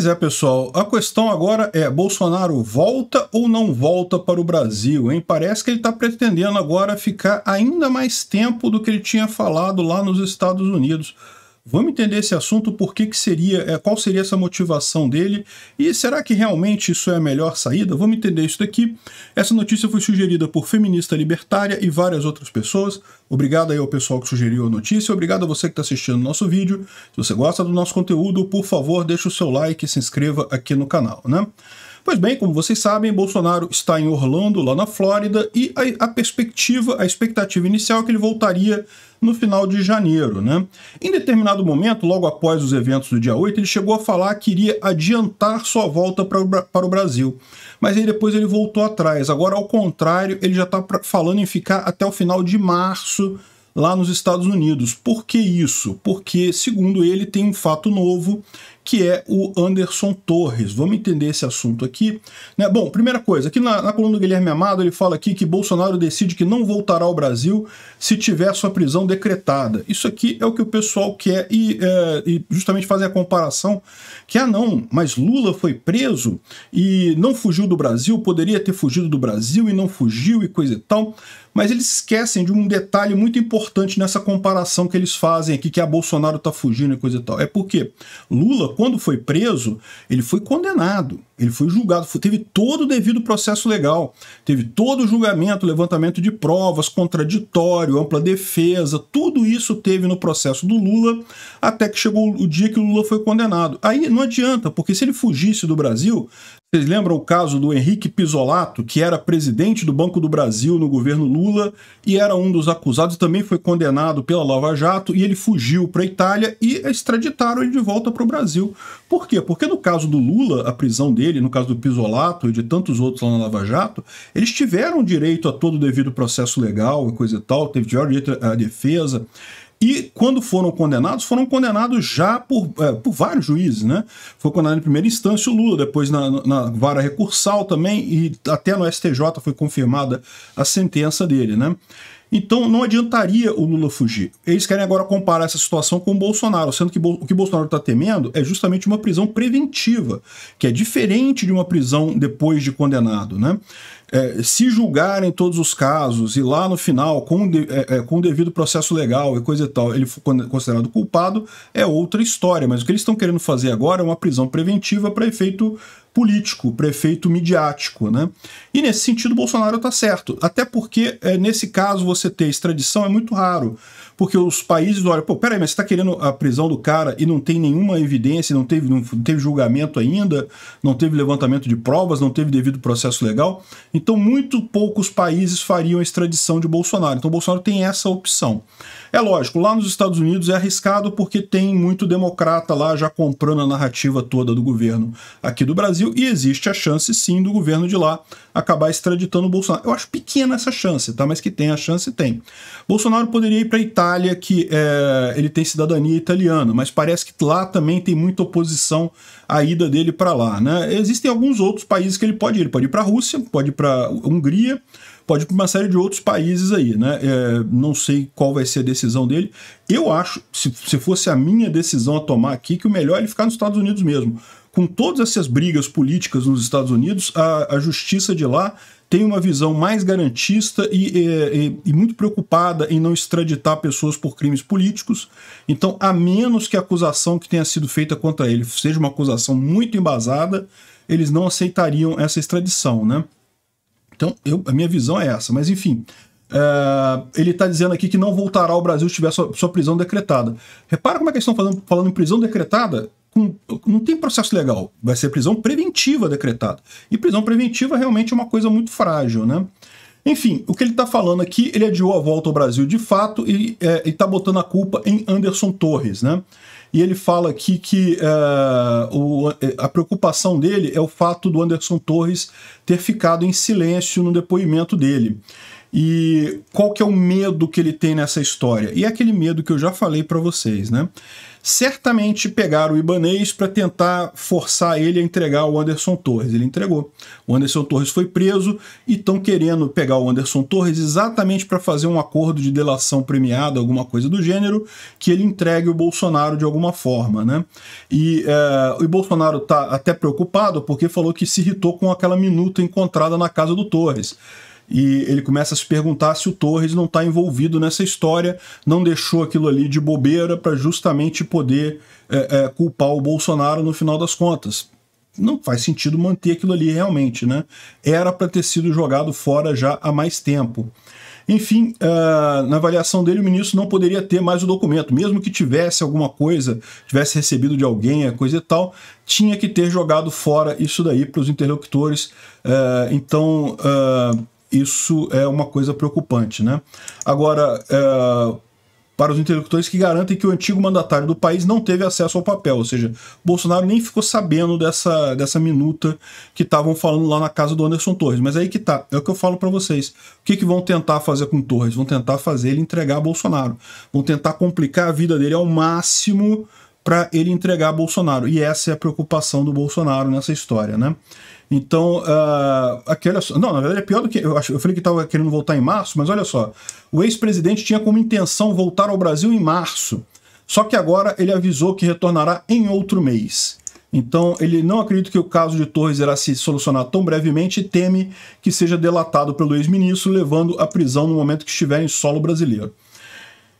Pois é, pessoal. A questão agora é: Bolsonaro volta ou não volta para o Brasil? Hein? Parece que ele está pretendendo agora ficar ainda mais tempo do que ele tinha falado lá nos Estados Unidos. Vamos entender esse assunto, por que, que seria, é, qual seria essa motivação dele e será que realmente isso é a melhor saída? Vamos entender isso daqui. Essa notícia foi sugerida por feminista libertária e várias outras pessoas. Obrigado aí ao pessoal que sugeriu a notícia, obrigado a você que está assistindo o nosso vídeo. Se você gosta do nosso conteúdo, por favor, deixe o seu like e se inscreva aqui no canal, né? Pois bem, como vocês sabem, Bolsonaro está em Orlando, lá na Flórida, e a, a perspectiva, a expectativa inicial é que ele voltaria no final de janeiro, né? Em determinado momento, logo após os eventos do dia 8, ele chegou a falar que iria adiantar sua volta pra, para o Brasil. Mas aí depois ele voltou atrás. Agora, ao contrário, ele já está falando em ficar até o final de março lá nos Estados Unidos. Por que isso? Porque, segundo ele, tem um fato novo que é o Anderson Torres. Vamos entender esse assunto aqui. Né? Bom, primeira coisa, aqui na, na coluna do Guilherme Amado, ele fala aqui que Bolsonaro decide que não voltará ao Brasil se tiver sua prisão decretada. Isso aqui é o que o pessoal quer e, é, e justamente fazer a comparação que, ah não, mas Lula foi preso e não fugiu do Brasil, poderia ter fugido do Brasil e não fugiu e coisa e tal mas eles esquecem de um detalhe muito importante nessa comparação que eles fazem aqui, que a ah, Bolsonaro está fugindo e coisa e tal. É porque Lula quando foi preso, ele foi condenado, ele foi julgado, foi, teve todo o devido processo legal, teve todo o julgamento, levantamento de provas, contraditório, ampla defesa, tudo isso teve no processo do Lula, até que chegou o dia que o Lula foi condenado. Aí não adianta, porque se ele fugisse do Brasil, vocês lembram o caso do Henrique Pisolato, que era presidente do Banco do Brasil no governo Lula e era um dos acusados, também foi condenado pela Lava Jato e ele fugiu para a Itália e extraditaram ele de volta para o Brasil. Por quê? Porque no caso do Lula, a prisão dele, no caso do Pisolato e de tantos outros lá na Lava Jato, eles tiveram direito a todo o devido processo legal e coisa e tal, teve direito à defesa. E quando foram condenados, foram condenados já por, é, por vários juízes, né? Foi condenado em primeira instância o Lula, depois na, na, vara recursal também, e até no STJ foi confirmada a sentença dele, né? Então não adiantaria o Lula fugir. Eles querem agora comparar essa situação com o Bolsonaro, sendo que o que Bolsonaro está temendo é justamente uma prisão preventiva, que é diferente de uma prisão depois de condenado, né? É, se julgarem todos os casos e lá no final, com, de, é, é, com o devido processo legal e coisa e tal, ele for considerado culpado, é outra história. Mas o que eles estão querendo fazer agora é uma prisão preventiva para efeito político, prefeito midiático, né? E nesse sentido, Bolsonaro está certo, até porque é, nesse caso você ter extradição é muito raro, porque os países olham, pô, peraí, mas você está querendo a prisão do cara e não tem nenhuma evidência, não teve, não teve julgamento ainda, não teve levantamento de provas, não teve devido processo legal. Então, muito poucos países fariam a extradição de Bolsonaro. Então, Bolsonaro tem essa opção. É lógico, lá nos Estados Unidos é arriscado porque tem muito democrata lá já comprando a narrativa toda do governo aqui do Brasil e existe a chance, sim, do governo de lá acabar extraditando Bolsonaro. Eu acho pequena essa chance, tá? Mas que tem a chance, tem. Bolsonaro poderia ir para Itália Itália, que é, ele tem cidadania italiana, mas parece que lá também tem muita oposição à ida dele para lá. Né? Existem alguns outros países que ele pode ir. Ele pode ir para a Rússia, pode ir para a Hungria, pode ir para uma série de outros países aí. Né? É, não sei qual vai ser a decisão dele. Eu acho, se, se fosse a minha decisão a tomar aqui, que o melhor é ele ficar nos Estados Unidos mesmo. Com todas essas brigas políticas nos Estados Unidos, a, a justiça de lá tem uma visão mais garantista e, e, e, muito preocupada em não extraditar pessoas por crimes políticos. Então, a menos que a acusação que tenha sido feita contra ele seja uma acusação muito embasada, eles não aceitariam essa extradição, né? Então, eu, a minha visão é essa. Mas, enfim, é, ele está dizendo aqui que não voltará ao Brasil se tiver sua, sua prisão decretada. Repara como é que eles estão falando, falando em prisão decretada com, não tem processo legal, vai ser prisão preventiva decretada. E prisão preventiva é realmente é uma coisa muito frágil, né? Enfim, o que ele está falando aqui, ele adiou a volta ao Brasil de fato e é, está botando a culpa em Anderson Torres, né? E ele fala aqui que é, o, a preocupação dele é o fato do Anderson Torres ter ficado em silêncio no depoimento dele. E qual que é o medo que ele tem nessa história? E é aquele medo que eu já falei para vocês, né? Certamente pegaram o Ibanês para tentar forçar ele a entregar o Anderson Torres. Ele entregou. O Anderson Torres foi preso e estão querendo pegar o Anderson Torres exatamente para fazer um acordo de delação premiada, alguma coisa do gênero, que ele entregue o Bolsonaro de alguma forma, né? E, é, o Bolsonaro tá até preocupado porque falou que se irritou com aquela minuta encontrada na casa do Torres e ele começa a se perguntar se o Torres não está envolvido nessa história, não deixou aquilo ali de bobeira para justamente poder é, é, culpar o Bolsonaro no final das contas. Não faz sentido manter aquilo ali realmente, né? Era para ter sido jogado fora já há mais tempo. Enfim, uh, na avaliação dele, o ministro não poderia ter mais o documento, mesmo que tivesse alguma coisa, tivesse recebido de alguém, é coisa e tal, tinha que ter jogado fora isso daí para os interlocutores. Uh, então, uh, isso é uma coisa preocupante. Né? Agora, é, para os interlocutores que garantem que o antigo mandatário do país não teve acesso ao papel, ou seja, Bolsonaro nem ficou sabendo dessa, dessa minuta que estavam falando lá na casa do Anderson Torres. Mas aí que tá, é o que eu falo para vocês. O que, que vão tentar fazer com Torres? Vão tentar fazer ele entregar a Bolsonaro. Vão tentar complicar a vida dele ao máximo para ele entregar a Bolsonaro. E essa é a preocupação do Bolsonaro nessa história, né? Então, uh, só. não, na verdade é pior do que. Eu, acho, eu falei que estava querendo voltar em março, mas olha só. O ex-presidente tinha como intenção voltar ao Brasil em março. Só que agora ele avisou que retornará em outro mês. Então, ele não acredita que o caso de Torres irá se solucionar tão brevemente e teme que seja delatado pelo ex-ministro, levando à prisão no momento que estiver em solo brasileiro.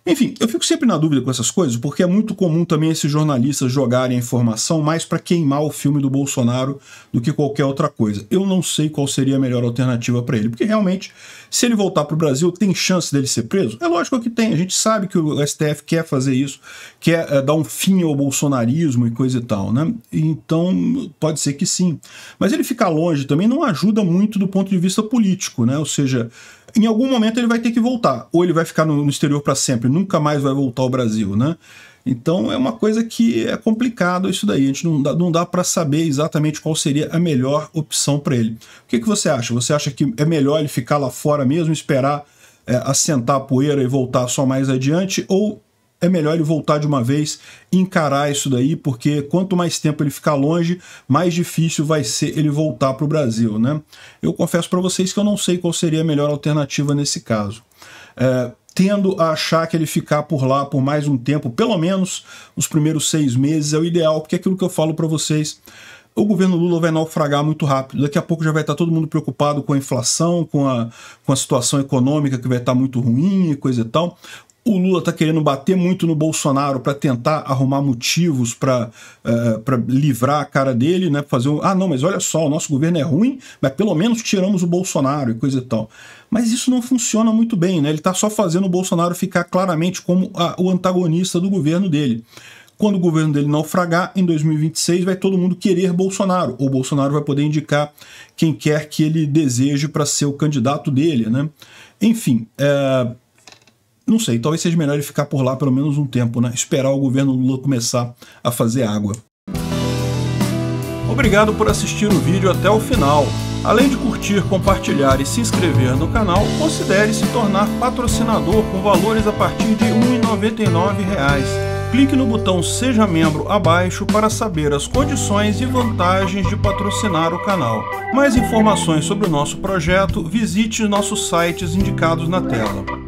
Enfim, eu fico sempre na dúvida com essas coisas, porque é muito comum também esses jornalistas jogarem a informação mais para queimar o filme do Bolsonaro do que qualquer outra coisa. Eu não sei qual seria a melhor alternativa para ele, porque realmente, se ele voltar para o Brasil, tem chance dele ser preso? É lógico que tem, a gente sabe que o STF quer fazer isso, quer é, dar um fim ao bolsonarismo e coisa e tal, né? Então, pode ser que sim. Mas ele ficar longe também não ajuda muito do ponto de vista político, né? Ou seja, em algum momento ele vai ter que voltar. Ou ele vai ficar no, no exterior para sempre, nunca mais vai voltar ao Brasil, né? Então é uma coisa que é complicado isso daí. A gente não dá, não dá para saber exatamente qual seria a melhor opção para ele. O que, que você acha? Você acha que é melhor ele ficar lá fora mesmo, esperar é, assentar a poeira e voltar só mais adiante? Ou é melhor ele voltar de uma vez, encarar isso daí, porque quanto mais tempo ele ficar longe, mais difícil vai ser ele voltar para o Brasil, né? Eu confesso para vocês que eu não sei qual seria a melhor alternativa nesse caso. É, tendo a achar que ele ficar por lá por mais um tempo, pelo menos os primeiros seis meses é o ideal, porque é aquilo que eu falo para vocês o governo Lula vai naufragar muito rápido. Daqui a pouco já vai estar tá todo mundo preocupado com a inflação, com a, com a situação econômica que vai estar tá muito ruim e coisa e tal o Lula está querendo bater muito no Bolsonaro para tentar arrumar motivos para uh, é, livrar a cara dele, né? Fazer um, ah, não, mas olha só, o nosso governo é ruim, mas pelo menos tiramos o Bolsonaro e coisa e tal. Mas isso não funciona muito bem, né? Ele está só fazendo o Bolsonaro ficar claramente como a, o antagonista do governo dele. Quando o governo dele naufragar, em 2026 vai todo mundo querer Bolsonaro, ou Bolsonaro vai poder indicar quem quer que ele deseje para ser o candidato dele, né? Enfim, é. Uh, não sei, talvez seja melhor ele ficar por lá pelo menos um tempo, né? Esperar o governo Lula começar a fazer água. Obrigado por assistir o vídeo até o final. Além de curtir, compartilhar e se inscrever no canal, considere se tornar patrocinador com valores a partir de R$ 1,99 clique no botão Seja Membro abaixo para saber as condições e vantagens de patrocinar o canal. Mais informações sobre o nosso projeto, visite nossos sites indicados na tela.